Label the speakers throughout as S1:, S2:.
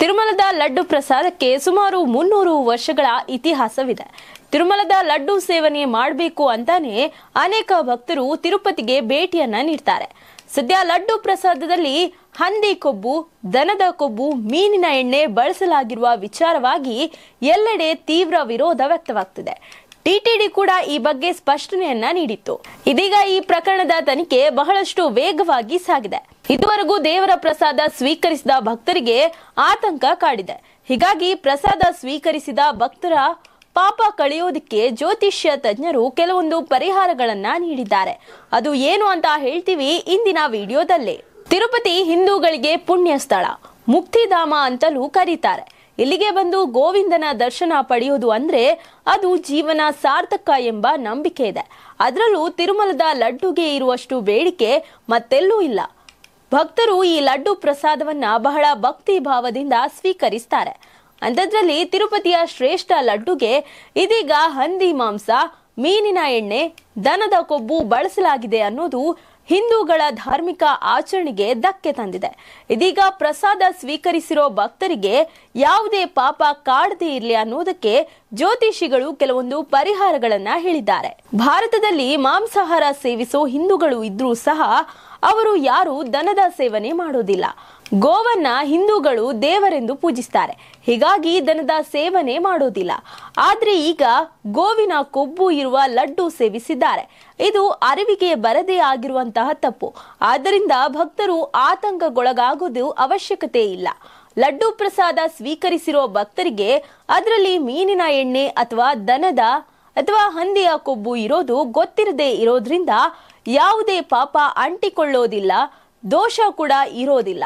S1: ತಿರುಮಲದ ಲಡ್ಡು ಪ್ರಸಾದಕ್ಕೆ ಸುಮಾರು ಮುನ್ನೂರು ವರ್ಷಗಳ ಇತಿಹಾಸವಿದೆ ತಿರುಮಲದ ಲಡ್ಡು ಸೇವನೆ ಮಾಡಬೇಕು ಅಂತಾನೆ ಅನೇಕ ಭಕ್ತರು ತಿರುಪತಿಗೆ ಭೇಟಿಯನ್ನ ನೀಡ್ತಾರೆ ಸದ್ಯ ಲಡ್ಡು ಪ್ರಸಾದದಲ್ಲಿ ಹಂದಿ ಕೊಬ್ಬು ದನದ ಕೊಬ್ಬು ಮೀನಿನ ಎಣ್ಣೆ ಬಳಸಲಾಗಿರುವ ವಿಚಾರವಾಗಿ ಎಲ್ಲೆಡೆ ತೀವ್ರ ವಿರೋಧ ವ್ಯಕ್ತವಾಗ್ತಿದೆ ಟಿಟಿಡಿ ಕೂಡ ಈ ಬಗ್ಗೆ ಸ್ಪಷ್ಟನೆಯನ್ನ ನೀಡಿತ್ತು ಇದೀಗ ಈ ಪ್ರಕರಣದ ತನಿಖೆ ಬಹಳಷ್ಟು ವೇಗವಾಗಿ ಸಾಗಿದೆ ಇದುವರೆಗೂ ದೇವರ ಪ್ರಸಾದ ಸ್ವೀಕರಿಸಿದ ಭಕ್ತರಿಗೆ ಆತಂಕ ಕಾಡಿದೆ ಹೀಗಾಗಿ ಪ್ರಸಾದ ಸ್ವೀಕರಿಸಿದ ಭಕ್ತರ ಪಾಪ ಕಳೆಯೋದಕ್ಕೆ ಜ್ಯೋತಿಷ್ಯ ತಜ್ಞರು ಕೆಲವೊಂದು ಪರಿಹಾರಗಳನ್ನ ನೀಡಿದ್ದಾರೆ ಅದು ಏನು ಅಂತ ಹೇಳ್ತೀವಿ ಇಂದಿನ ವಿಡಿಯೋದಲ್ಲಿ ತಿರುಪತಿ ಹಿಂದೂಗಳಿಗೆ ಪುಣ್ಯ ಸ್ಥಳ ಮುಕ್ತಿಧಾಮ ಅಂತಲೂ ಕರೀತಾರೆ ಇಲ್ಲಿಗೆ ಬಂದು ಗೋವಿಂದನ ದರ್ಶನ ಪಡೆಯೋದು ಅಂದ್ರೆ ಅದು ಜೀವನ ಸಾರ್ಥಕ ಎಂಬ ನಂಬಿಕೆ ಇದೆ ಅದರಲ್ಲೂ ತಿರುಮಲದ ಲಡ್ಡುಗೆ ಇರುವಷ್ಟು ಬೇಡಿಕೆ ಮತ್ತೆಲ್ಲೂ ಇಲ್ಲ ಭಕ್ತರು ಈ ಲಡ್ಡು ಪ್ರಸಾದವನ್ನ ಬಹಳ ಭಕ್ತಿ ಭಾವದಿಂದ ಸ್ವೀಕರಿಸ್ತಾರೆ ಅಂಥದ್ರಲ್ಲಿ ತಿರುಪತಿಯ ಶ್ರೇಷ್ಠ ಲಡ್ಡುಗೆ ಇದೀಗ ಹಂದಿ ಮಾಂಸ ಮೀನಿನ ಎಣ್ಣೆ ದನದ ಕೊಬ್ಬು ಬಳಸಲಾಗಿದೆ ಅನ್ನೋದು ಹಿಂದೂಗಳ ಧಾರ್ಮಿಕ ಆಚರಣೆಗೆ ಧಕ್ಕೆ ತಂದಿದೆ ಇದೀಗ ಪ್ರಸಾದ ಸ್ವೀಕರಿಸಿರೋ ಭಕ್ತರಿಗೆ ಯಾವುದೇ ಪಾಪ ಕಾಡದೇ ಇರಲಿ ಅನ್ನೋದಕ್ಕೆ ಜ್ಯೋತಿಷಿಗಳು ಕೆಲವೊಂದು ಪರಿಹಾರಗಳನ್ನ ಹೇಳಿದ್ದಾರೆ ಭಾರತದಲ್ಲಿ ಮಾಂಸಾಹಾರ ಸೇವಿಸೋ ಹಿಂದೂಗಳು ಇದ್ರೂ ಸಹ ಅವರು ಯಾರು ದನದ ಸೇವನೆ ಮಾಡೋದಿಲ್ಲ ಗೋವನ್ನ ಹಿಂದೂಗಳು ದೇವರೆಂದು ಪೂಜಿಸ್ತಾರೆ ಹೀಗಾಗಿ ದನದ ಸೇವನೆ ಮಾಡೋದಿಲ್ಲ ಆದ್ರೆ ಈಗ ಗೋವಿನ ಕೊಬ್ಬು ಇರುವ ಲಡ್ಡು ಸೇವಿಸಿದ್ದಾರೆ ಇದು ಅರಿವಿಗೆ ಬರದೇ ಆಗಿರುವಂತಹ ತಪ್ಪು ಆದ್ದರಿಂದ ಭಕ್ತರು ಆತಂಕಗೊಳಗಾಗುವುದು ಅವಶ್ಯಕತೆ ಇಲ್ಲ ಲಡ್ಡು ಪ್ರಸಾದ ಸ್ವೀಕರಿಸಿರೋ ಭಕ್ತರಿಗೆ ಅದರಲ್ಲಿ ಮೀನಿನ ಎಣ್ಣೆ ಅಥವಾ ದನದ ಅಥವಾ ಹಂದಿಯ ಕೊಬ್ಬು ಇರೋದು ಗೊತ್ತಿರದೇ ಇರೋದ್ರಿಂದ ಯಾವುದೇ ಪಾಪ ಅಂಟಿಕೊಳ್ಳೋದಿಲ್ಲ ದೋಷ ಕೂಡ ಇರೋದಿಲ್ಲ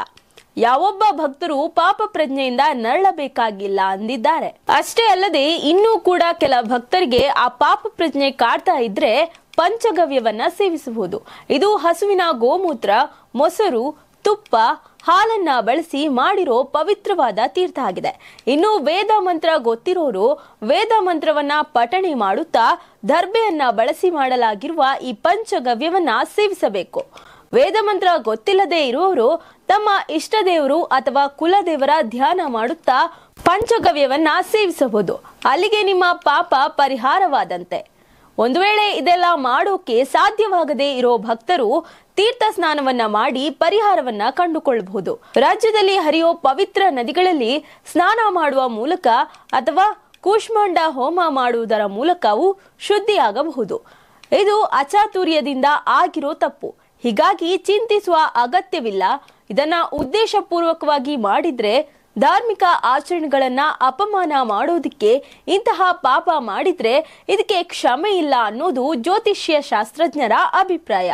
S1: ಯಾವೊಬ್ಬ ಭಕ್ತರು ಪಾಪ ಪ್ರಜ್ಞೆಯಿಂದ ನರಳಬೇಕಾಗಿಲ್ಲ ಅಂದಿದ್ದಾರೆ ಅಷ್ಟೇ ಅಲ್ಲದೆ ಇನ್ನೂ ಕೂಡ ಕೆಲ ಭಕ್ತರಿಗೆ ಆ ಪಾಪ ಪ್ರಜ್ಞೆ ಕಾಡ್ತಾ ಇದ್ರೆ ಪಂಚಗವ್ಯವನ್ನ ಸೇವಿಸಬಹುದು ಇದು ಹಸುವಿನ ಗೋಮೂತ್ರ ಮೊಸರು ತುಪ್ಪ ಹಾಲನ್ನ ಬಳಸಿ ಮಾಡಿರೋ ಪವಿತ್ರವಾದ ತೀರ್ಥ ಆಗಿದೆ ಇನ್ನು ವೇದ ಮಂತ್ರ ಗೊತ್ತಿರೋರು ವೇದ ಮಂತ್ರವನ್ನ ಪಠಣೆ ಮಾಡುತ್ತಾ ದರ್ಬೆಯನ್ನ ಬಳಸಿ ಮಾಡಲಾಗಿರುವ ಈ ಪಂಚಗವ್ಯವನ್ನ ಸೇವಿಸಬೇಕು ವೇದ ಮಂತ್ರ ಗೊತ್ತಿಲ್ಲದೆ ಇರುವವರು ತಮ್ಮ ಇಷ್ಟ ದೇವರು ಅಥವಾ ಕುಲದೇವರ ಧ್ಯಾನ ಮಾಡುತ್ತಾ ಪಂಚಗವ್ಯವನ್ನ ಸೇವಿಸಬಹುದು ಅಲ್ಲಿಗೆ ನಿಮ್ಮ ಪಾಪ ಪರಿಹಾರವಾದಂತೆ ಒಂದು ವೇಳೆ ಇದೆಲ್ಲ ಮಾಡೋಕೆ ಸಾಧ್ಯವಾಗದೇ ಇರೋ ಭಕ್ತರು ತೀರ್ಥ ಸ್ನಾನವನ್ನ ಮಾಡಿ ಪರಿಹಾರವನ್ನ ಕಂಡುಕೊಳ್ಳಬಹುದು ರಾಜ್ಯದಲ್ಲಿ ಹರಿಯೋ ಪವಿತ್ರ ನದಿಗಳಲ್ಲಿ ಸ್ನಾನ ಮಾಡುವ ಮೂಲಕ ಅಥವಾ ಕೂಷ್ಮಾಂಡ ಹೋಮ ಮಾಡುವುದರ ಮೂಲಕವೂ ಶುದ್ಧಿಯಾಗಬಹುದು ಇದು ಅಚಾತುರ್ಯದಿಂದ ಆಗಿರೋ ತಪ್ಪು ಹೀಗಾಗಿ ಚಿಂತಿಸುವ ಅಗತ್ಯವಿಲ್ಲ ಇದನ್ನ ಉದ್ದೇಶಪೂರ್ವಕವಾಗಿ ಮಾಡಿದ್ರೆ ಧಾರ್ಮಿಕ ಆಚರಣೆಗಳನ್ನ ಅಪಮಾನ ಮಾಡೋದಕ್ಕೆ ಇಂತಹ ಪಾಪ ಮಾಡಿದ್ರೆ ಇದಕ್ಕೆ ಕ್ಷಮೆ ಇಲ್ಲ ಅನ್ನೋದು ಜ್ಯೋತಿಷ್ಯ ಶಾಸ್ತ್ರಜ್ಞರ ಅಭಿಪ್ರಾಯ